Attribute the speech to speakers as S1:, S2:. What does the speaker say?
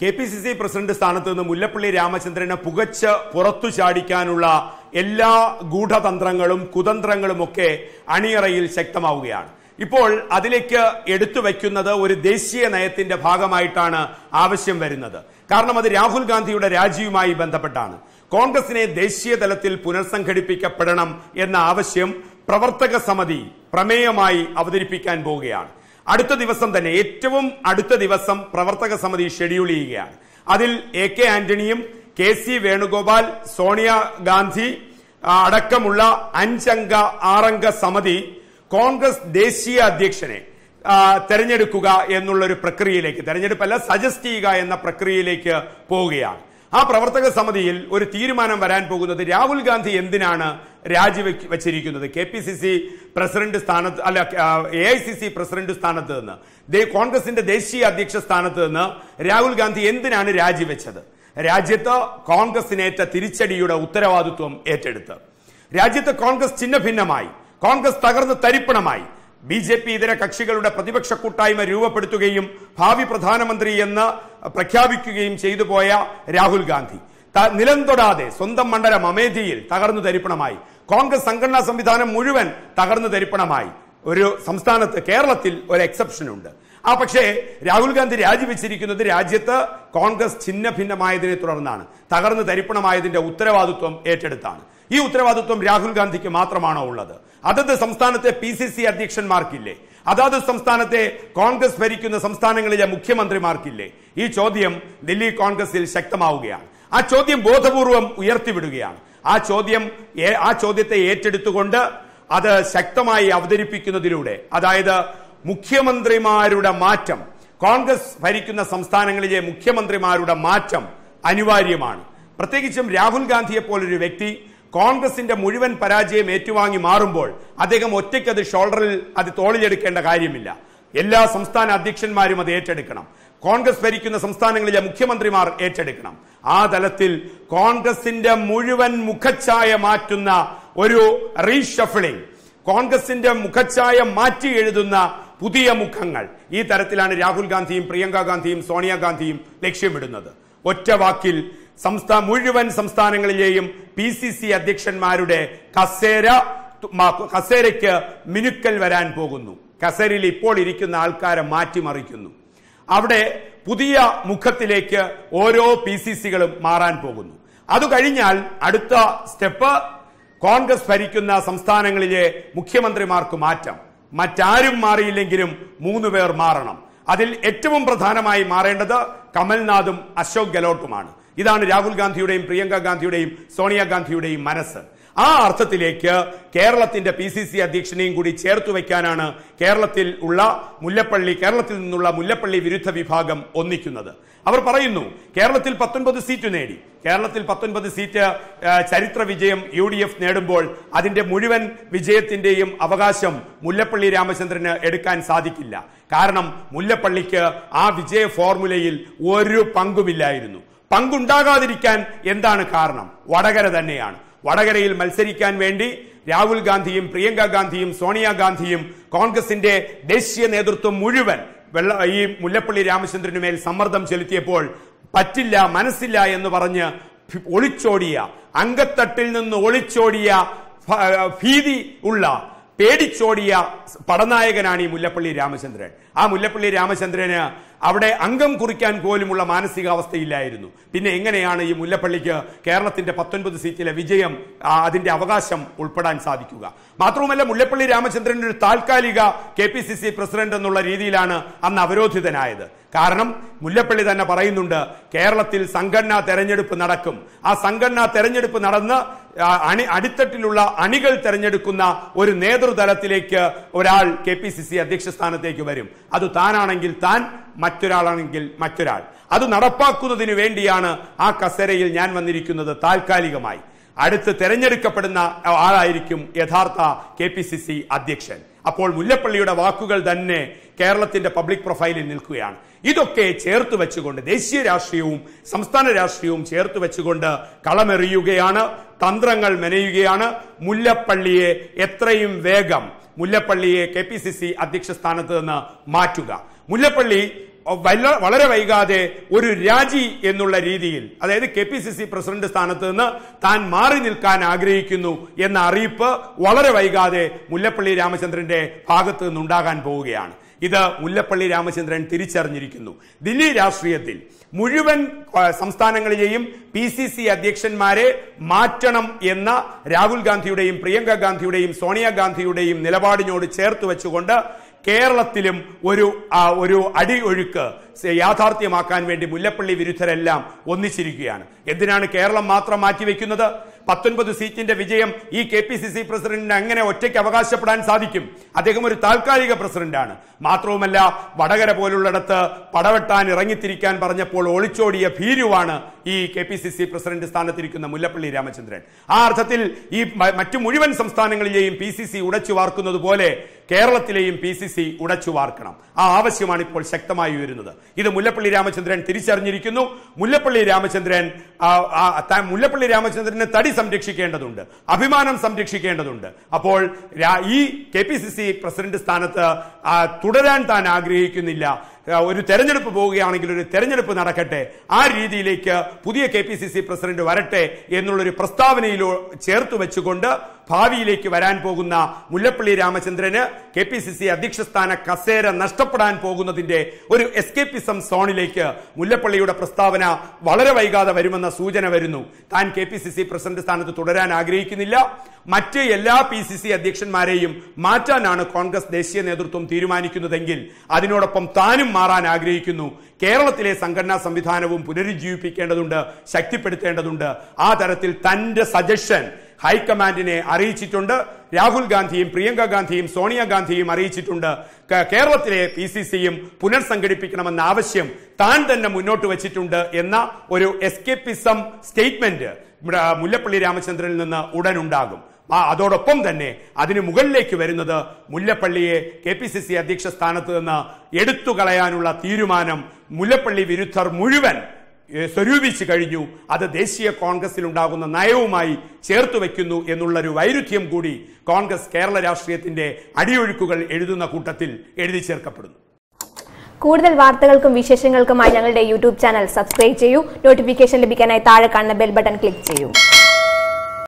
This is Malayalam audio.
S1: K P C C president സ്ഥാനത്ത് നിന്ന് മുല്ലപ്പള്ളി രാമചന്ദ്രനെ പുകച്ച് പുറത്തു ചാടിക്കാനുള്ള എല്ലാ ഗൂഢതന്ത്രങ്ങളും കുതന്ത്രങ്ങളും ഒക്കെ അണിയറയിൽ ശക്തമാവുകയാണ് ഇപ്പോൾ അതിലേക്ക് എടുത്തു വയ്ക്കുന്നത് ഒരു ദേശീയ നയത്തിന്റെ ഭാഗമായിട്ടാണ് ആവശ്യം വരുന്നത് കാരണം അത് രാഹുൽ ഗാന്ധിയുടെ രാജിയുമായി ബന്ധപ്പെട്ടാണ് കോൺഗ്രസിനെ ദേശീയ തലത്തിൽ പുനഃസംഘടിപ്പിക്കപ്പെടണം എന്ന ആവശ്യം പ്രവർത്തക സമിതി പ്രമേയമായി അവതരിപ്പിക്കാൻ പോവുകയാണ് അടുത്ത ദിവസം തന്നെ ഏറ്റവും അടുത്ത ദിവസം പ്രവർത്തക സമിതി ഷെഡ്യൂൾ ചെയ്യുകയാണ് അതിൽ എ കെ ആന്റണിയും കെ സി വേണുഗോപാൽ സോണിയ ഗാന്ധി അടക്കമുള്ള അഞ്ചംഗ ആറംഗ സമിതി കോൺഗ്രസ് ദേശീയ അധ്യക്ഷനെ തെരഞ്ഞെടുക്കുക എന്നുള്ളൊരു പ്രക്രിയയിലേക്ക് തെരഞ്ഞെടുപ്പല്ല സജസ്റ്റ് ചെയ്യുക എന്ന പ്രക്രിയയിലേക്ക് പോവുകയാണ് ആ പ്രവർത്തക സമിതിയിൽ ഒരു തീരുമാനം വരാൻ പോകുന്നത് രാഹുൽ ഗാന്ധി എന്തിനാണ് രാജിവെച്ച് വെച്ചിരിക്കുന്നത് K P C C president സ്ഥാനത്ത് അല്ല A I C C president സ്ഥാനത്ത് നിന്ന് കോൺഗ്രസിന്റെ ദേശീയ അധ്യക്ഷ സ്ഥാനത്ത് നിന്ന് രാഹുൽ ഗാന്ധി എന്തിനാണ് രാജിവെച്ചത് രാജ്യത്ത് കോൺഗ്രസിനേറ്റ തിരിച്ചടിയുടെ ഉത്തരവാദിത്വം ഏറ്റെടുത്ത് രാജ്യത്ത് കോൺഗ്രസ് ചിഹ്ന ഭിന്നമായി കോൺഗ്രസ് തകർന്ന് തരിപ്പണമായി ബി ജെ പി ഇതര കക്ഷികളുടെ പ്രതിപക്ഷ കൂട്ടായ്മ രൂപപ്പെടുത്തുകയും ഭാവി പ്രധാനമന്ത്രി എന്ന് പ്രഖ്യാപിക്കുകയും ചെയ്തു പോയ രാഹുൽ ഗാന്ധി നിലം തൊടാതെ സ്വന്തം മണ്ഡലം അമേധിയിൽ തകർന്നു തരിപ്പണമായി കോൺഗ്രസ് സംഘടനാ സംവിധാനം മുഴുവൻ തകർന്നു തരിപ്പണമായി ഒരു സംസ്ഥാനത്ത് കേരളത്തിൽ ഒരു എക്സെപ്ഷൻ ഉണ്ട് ആ പക്ഷേ രാഹുൽ ഗാന്ധി രാജിവെച്ചിരിക്കുന്നത് രാജ്യത്ത് കോൺഗ്രസ് ഛിന്ന ഭിന്നമായതിനെ തുടർന്നാണ് തകർന്ന് തരിപ്പണമായതിന്റെ ഉത്തരവാദിത്വം ഏറ്റെടുത്താണ് ഈ ഉത്തരവാദിത്വം രാഹുൽ ഗാന്ധിക്ക് മാത്രമാണോ ഉള്ളത് അതത് സംസ്ഥാനത്തെ പി സി സി അധ്യക്ഷന്മാർക്കില്ലേ അതാത് സംസ്ഥാനത്തെ കോൺഗ്രസ് ഭരിക്കുന്ന സംസ്ഥാനങ്ങളിലെ മുഖ്യമന്ത്രിമാർക്കില്ലേ ഈ ചോദ്യം ദില്ലി കോൺഗ്രസിൽ ശക്തമാവുകയാണ് ആ ചോദ്യം ബോധപൂർവം ഉയർത്തിവിടുകയാണ് ആ ചോദ്യം ആ ചോദ്യത്തെ ഏറ്റെടുത്തുകൊണ്ട് അത് ശക്തമായി അവതരിപ്പിക്കുന്നതിലൂടെ അതായത് മുഖ്യമന്ത്രിമാരുടെ മാറ്റം കോൺഗ്രസ് ഭരിക്കുന്ന സംസ്ഥാനങ്ങളിലെ മുഖ്യമന്ത്രിമാരുടെ മാറ്റം അനിവാര്യമാണ് പ്രത്യേകിച്ചും രാഹുൽ ഗാന്ധിയെ പോലൊരു വ്യക്തി കോൺഗ്രസിന്റെ മുഴുവൻ പരാജയം ഏറ്റുവാങ്ങി മാറുമ്പോൾ അദ്ദേഹം ഒറ്റയ്ക്ക് അത് ഷോൾഡറിൽ അത് തോളിലെടുക്കേണ്ട കാര്യമില്ല എല്ലാ സംസ്ഥാന അധ്യക്ഷന്മാരും അത് ഏറ്റെടുക്കണം കോൺഗ്രസ് ഭരിക്കുന്ന സംസ്ഥാനങ്ങളിലെ മുഖ്യമന്ത്രിമാർ ഏറ്റെടുക്കണം ആ തലത്തിൽ കോൺഗ്രസിന്റെ മുഴുവൻ മുഖച്ഛായ മാറ്റുന്ന ഒരു റീഷഫിളിംഗ് കോൺഗ്രസിന്റെ മുഖച്ഛായ മാറ്റി എഴുതുന്ന പുതിയ മുഖങ്ങൾ ഈ തരത്തിലാണ് രാഹുൽ ഗാന്ധിയും പ്രിയങ്ക ഗാന്ധിയും സോണിയാഗാന്ധിയും ലക്ഷ്യമിടുന്നത് ഒറ്റ വാക്കിൽ സംസ്ഥാന മുഴുവൻ സംസ്ഥാനങ്ങളിലെയും പി സി സി അധ്യക്ഷന്മാരുടെ കസേര കസേരയ്ക്ക് മിനുക്കൽ വരാൻ പോകുന്നു കസരിൽ ഇപ്പോൾ ഇരിക്കുന്ന ആൾക്കാരെ മാറ്റിമറിക്കുന്നു അവിടെ പുതിയ മുഖത്തിലേക്ക് ഓരോ പി സി സികളും മാറാൻ പോകുന്നു അത് കഴിഞ്ഞാൽ അടുത്ത സ്റ്റെപ്പ് കോൺഗ്രസ് ഭരിക്കുന്ന സംസ്ഥാനങ്ങളിലെ മുഖ്യമന്ത്രിമാർക്ക് മാറ്റം മറ്റാരും മാറിയില്ലെങ്കിലും മൂന്ന് പേർ മാറണം അതിൽ ഏറ്റവും പ്രധാനമായി മാറേണ്ടത് കമൽനാഥും അശോക് ഗെലോട്ടുമാണ് ഇതാണ് രാഹുൽ ഗാന്ധിയുടെയും പ്രിയങ്ക ഗാന്ധിയുടെയും സോണിയാഗാന്ധിയുടെയും മനസ്സ് ആ അർത്ഥത്തിലേക്ക് കേരളത്തിന്റെ പി സി സി അധ്യക്ഷനെയും കൂടി ചേർത്തു വയ്ക്കാനാണ് കേരളത്തിൽ ഉള്ള മുല്ലപ്പള്ളി കേരളത്തിൽ നിന്നുള്ള മുല്ലപ്പള്ളി വിരുദ്ധ വിഭാഗം ഒന്നിക്കുന്നത് അവർ പറയുന്നു കേരളത്തിൽ പത്തൊൻപത് സീറ്റ് നേടി കേരളത്തിൽ പത്തൊൻപത് സീറ്റ് ചരിത്ര വിജയം യു ഡി എഫ് നേടുമ്പോൾ അതിന്റെ മുഴുവൻ വിജയത്തിന്റെയും അവകാശം മുല്ലപ്പള്ളി രാമചന്ദ്രന് എടുക്കാൻ സാധിക്കില്ല കാരണം മുല്ലപ്പള്ളിക്ക് ആ വിജയ ഫോർമുലയിൽ ഒരു പങ്കുമില്ലായിരുന്നു പങ്കുണ്ടാകാതിരിക്കാൻ എന്താണ് കാരണം വടകര തന്നെയാണ് വടകരയിൽ മത്സരിക്കാൻ വേണ്ടി രാഹുൽ ഗാന്ധിയും പ്രിയങ്ക ഗാന്ധിയും സോണിയാഗാന്ധിയും കോൺഗ്രസിന്റെ ദേശീയ നേതൃത്വം മുഴുവൻ വെള്ള ഈ മുല്ലപ്പള്ളി രാമചന്ദ്രനു മേൽ സമ്മർദ്ദം ചെലുത്തിയപ്പോൾ പറ്റില്ല മനസ്സില്ല എന്ന് പറഞ്ഞ് ഒളിച്ചോടിയ അങ്കത്തട്ടിൽ നിന്ന് ഒളിച്ചോടിയ ഭീതി ഉള്ള പേടിച്ചോടിയ പടനായകനാണ് ഈ മുല്ലപ്പള്ളി രാമചന്ദ്രൻ ആ മുല്ലപ്പള്ളി രാമചന്ദ്രന് അവിടെ അംഗം കുറിക്കാൻ പോലുമുള്ള മാനസികാവസ്ഥയില്ലായിരുന്നു പിന്നെ എങ്ങനെയാണ് ഈ മുല്ലപ്പള്ളിക്ക് കേരളത്തിന്റെ പത്തൊൻപത് സീറ്റിലെ വിജയം അതിന്റെ അവകാശം ഉൾപ്പെടാൻ സാധിക്കുക മാത്രവുമല്ല മുല്ലപ്പള്ളി രാമചന്ദ്രൻ ഒരു താൽക്കാലിക കെ പ്രസിഡന്റ് എന്നുള്ള രീതിയിലാണ് അന്ന് അവരോധിതനായത് കാരണം മുല്ലപ്പള്ളി തന്നെ പറയുന്നുണ്ട് കേരളത്തിൽ സംഘടനാ തെരഞ്ഞെടുപ്പ് നടക്കും ആ സംഘടനാ തെരഞ്ഞെടുപ്പ് നടന്ന് അണി അടിത്തട്ടിലുള്ള അണികൾ തെരഞ്ഞെടുക്കുന്ന ഒരു നേതൃതലത്തിലേക്ക് ഒരാൾ കെ പി സി സി അധ്യക്ഷ സ്ഥാനത്തേക്ക് വരും അത് താനാണെങ്കിൽ താൻ മറ്റൊരാളാണെങ്കിൽ മറ്റൊരാൾ അത് നടപ്പാക്കുന്നതിന് വേണ്ടിയാണ് ആ കസേരയിൽ ഞാൻ വന്നിരിക്കുന്നത് താൽക്കാലികമായി അടുത്ത് തെരഞ്ഞെടുക്കപ്പെടുന്ന ആളായിരിക്കും യഥാർത്ഥ കെ പി സി സി അധ്യക്ഷൻ അപ്പോൾ മുല്ലപ്പള്ളിയുടെ വാക്കുകൾ തന്നെ കേരളത്തിന്റെ പബ്ലിക് പ്രൊഫൈലിൽ നിൽക്കുകയാണ് ഇതൊക്കെ ചേർത്ത് വെച്ചുകൊണ്ട് ദേശീയ രാഷ്ട്രീയവും സംസ്ഥാന രാഷ്ട്രീയവും ചേർത്ത് വെച്ചുകൊണ്ട് കളമെറിയുകയാണ് തന്ത്രങ്ങൾ മെനയുകയാണ് മുല്ലപ്പള്ളിയെ എത്രയും വേഗം മുല്ലപ്പള്ളിയെ കെ പി സി സി അധ്യക്ഷ സ്ഥാനത്ത് നിന്ന് മാറ്റുക മുല്ലപ്പള്ളി വളരെ വൈകാതെ ഒരു രാജി എന്നുള്ള രീതിയിൽ അതായത് K P C C president സ്ഥാനത്ത് നിന്ന് താൻ മാറി നിൽക്കാൻ ആഗ്രഹിക്കുന്നു എന്ന അറിയിപ്പ് വളരെ വൈകാതെ മുല്ലപ്പള്ളി രാമചന്ദ്രന്റെ ഭാഗത്ത് നിന്നുണ്ടാകാൻ പോവുകയാണ് ഇത് മുല്ലപ്പള്ളി രാമചന്ദ്രൻ തിരിച്ചറിഞ്ഞിരിക്കുന്നു ദില്ലി രാഷ്ട്രീയത്തിൽ മുഴുവൻ സംസ്ഥാനങ്ങളിലെയും പി സി സി അധ്യക്ഷന്മാരെ മാറ്റണം എന്ന രാഹുൽ ഗാന്ധിയുടെയും പ്രിയങ്ക ഗാന്ധിയുടെയും സോണിയാഗാന്ധിയുടെയും നിലപാടിനോട് ചേർത്ത് വെച്ചുകൊണ്ട് കേരളത്തിലും ഒരു ഒരു അടിയൊഴുക്ക് യാഥാർത്ഥ്യമാക്കാൻ വേണ്ടി മുല്ലപ്പള്ളി വിരുദ്ധരെല്ലാം ഒന്നിച്ചിരിക്കുകയാണ് എന്തിനാണ് കേരളം മാത്രം മാറ്റിവെക്കുന്നത് പത്തൊൻപത് സീറ്റിന്റെ വിജയം ഈ കെ പി സി സി പ്രസിഡന്റിന് അങ്ങനെ ഒറ്റയ്ക്ക് അവകാശപ്പെടാൻ സാധിക്കും അദ്ദേഹം ഒരു താൽക്കാലിക പ്രസിഡന്റാണ് മാത്രവുമല്ല വടകര പോലുള്ളിടത്ത് പടവെട്ടാൻ ഇറങ്ങിത്തിരിക്കാൻ പറഞ്ഞപ്പോൾ ഒളിച്ചോടിയ ഭീരുവാണ് ഈ K P C C president സ്ഥാനത്തിരിക്കുന്ന മുല്ലപ്പള്ളി രാമചന്ദ്രൻ ആ അർത്ഥത്തിൽ ഈ മറ്റു മുഴുവൻ സംസ്ഥാനങ്ങളിലെയും പി സി സി ഉടച്ചു വാർക്കുന്നത് പോലെ കേരളത്തിലെയും പി സി സി ഉടച്ചു വാർക്കണം ആ ആവശ്യമാണ് ഇപ്പോൾ ശക്തമായി ഉയരുന്നത് ഇത് മുല്ലപ്പള്ളി രാമചന്ദ്രൻ തിരിച്ചറിഞ്ഞിരിക്കുന്നു മുല്ലപ്പള്ളി രാമചന്ദ്രൻ മുല്ലപ്പള്ളി രാമചന്ദ്രനെ തടി സംരക്ഷിക്കേണ്ടതുണ്ട് അഭിമാനം സംരക്ഷിക്കേണ്ടതുണ്ട് അപ്പോൾ ഈ K P C C president സ്ഥാനത്ത് തുടരാൻ താൻ ആഗ്രഹിക്കുന്നില്ല ഒരു തെരഞ്ഞെടുപ്പ് പോവുകയാണെങ്കിൽ ഒരു തെരഞ്ഞെടുപ്പ് നടക്കട്ടെ ആ രീതിയിലേക്ക് പുതിയ K P C C president വരട്ടെ എന്നുള്ളൊരു പ്രസ്താവനയിലോ ചേർത്ത് വെച്ചുകൊണ്ട് ഭാവിയിലേക്ക് വരാൻ പോകുന്ന മുല്ലപ്പള്ളി രാമചന്ദ്രന് കെ പി സി സി അധ്യക്ഷ സ്ഥാന കസേര നഷ്ടപ്പെടാൻ പോകുന്നതിന്റെ ഒരു എസ്കേപ്പിസം സോണിലേക്ക് മുല്ലപ്പള്ളിയുടെ പ്രസ്താവന വളരെ വൈകാതെ വരുമെന്ന സൂചന വരുന്നു താൻ K P C C president സ്ഥാനത്ത് തുടരാൻ ആഗ്രഹിക്കുന്നില്ല മറ്റ് എല്ലാ പി സി സി അധ്യക്ഷന്മാരെയും മാറ്റാനാണ് കോൺഗ്രസ് ദേശീയ നേതൃത്വം തീരുമാനിക്കുന്നതെങ്കിൽ അതിനോടൊപ്പം താനും മാറാൻ ആഗ്രഹിക്കുന്നു കേരളത്തിലെ സംഘടനാ സംവിധാനവും പുനരുജ്ജീവിപ്പിക്കേണ്ടതുണ്ട് ശക്തിപ്പെടുത്തേണ്ടതുണ്ട് ആ തരത്തിൽ തന്റെ സജഷൻ ഹൈക്കമാൻഡിനെ അറിയിച്ചിട്ടുണ്ട് രാഹുൽ ഗാന്ധിയും പ്രിയങ്ക ഗാന്ധിയും സോണിയാഗാന്ധിയും അറിയിച്ചിട്ടുണ്ട് കേരളത്തിലെ പി സി സിയും പുനർസംഘടിപ്പിക്കണമെന്ന ആവശ്യം താൻ തന്നെ മുന്നോട്ട് വച്ചിട്ടുണ്ട് എന്ന ഒരു എസ്കേപ്പിസം സ്റ്റേറ്റ്മെന്റ് മുല്ലപ്പള്ളി രാമചന്ദ്രനിൽ നിന്ന് ഉടനുണ്ടാകും ആ അതോടൊപ്പം തന്നെ അതിന് മുകളിലേക്ക് വരുന്നത് മുല്ലപ്പള്ളിയെ കെ പി സി സി അധ്യക്ഷ സ്ഥാനത്ത് നിന്ന് എടുത്തു കളയാനുള്ള തീരുമാനം മുല്ലപ്പള്ളി വിരുദ്ധർ മുഴുവൻ സ്വരൂപിച്ചു കഴിഞ്ഞു അത് ദേശീയ കോൺഗ്രസിൽ ഉണ്ടാകുന്ന നയവുമായി ചേർത്തു വയ്ക്കുന്നു എന്നുള്ളൊരു വൈരുദ്ധ്യം കൂടി കോൺഗ്രസ് കേരള രാഷ്ട്രീയത്തിന്റെ അടിയൊഴുക്കുകൾ എഴുതുന്ന കൂട്ടത്തിൽ എഴുതി ചേർക്കപ്പെടുന്നു കൂടുതൽ വാർത്തകൾക്കും വിശേഷങ്ങൾക്കുമായി ഞങ്ങളുടെ യൂട്യൂബ് ചാനൽ സബ്സ്ക്രൈബ് ചെയ്യൂ നോട്ടിഫിക്കേഷൻ ലഭിക്കാനായി താഴെ കാണുന്ന ബെൽ ബട്ടൺ ക്ലിക്ക് ചെയ്യൂ